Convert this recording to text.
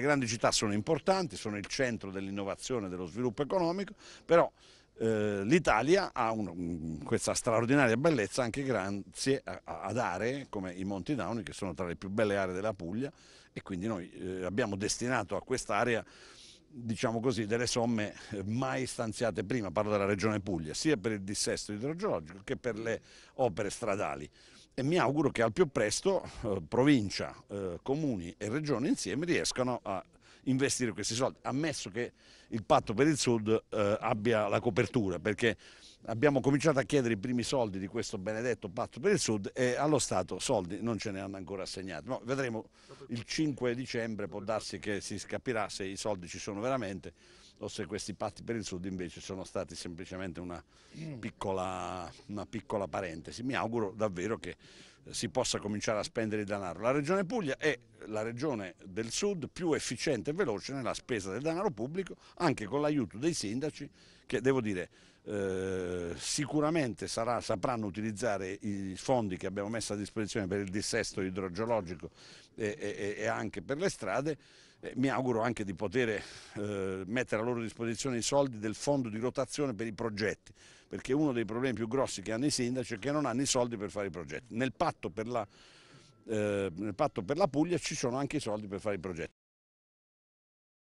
Le grandi città sono importanti, sono il centro dell'innovazione e dello sviluppo economico, però eh, l'Italia ha un, questa straordinaria bellezza anche grazie ad aree come i Monti Downi che sono tra le più belle aree della Puglia e quindi noi eh, abbiamo destinato a quest'area diciamo così, delle somme eh, mai stanziate prima, parlo della regione Puglia, sia per il dissesto idrogeologico che per le opere stradali e mi auguro che al più presto eh, provincia, eh, comuni e regioni insieme riescano a investire questi soldi, ammesso che il patto per il Sud eh, abbia la copertura, perché abbiamo cominciato a chiedere i primi soldi di questo benedetto patto per il Sud e allo Stato soldi non ce ne hanno ancora assegnati. No, vedremo il 5 dicembre, può darsi che si capirà se i soldi ci sono veramente o se questi patti per il Sud invece sono stati semplicemente una piccola, una piccola parentesi. Mi auguro davvero che si possa cominciare a spendere il denaro. La Regione Puglia è la regione del sud più efficiente e veloce nella spesa del denaro pubblico, anche con l'aiuto dei sindaci che, devo dire, eh, sicuramente sarà, sapranno utilizzare i fondi che abbiamo messo a disposizione per il dissesto idrogeologico e, e, e anche per le strade. E mi auguro anche di poter eh, mettere a loro disposizione i soldi del fondo di rotazione per i progetti perché uno dei problemi più grossi che hanno i sindaci è che non hanno i soldi per fare i progetti. Nel patto per la, eh, nel patto per la Puglia ci sono anche i soldi per fare i progetti.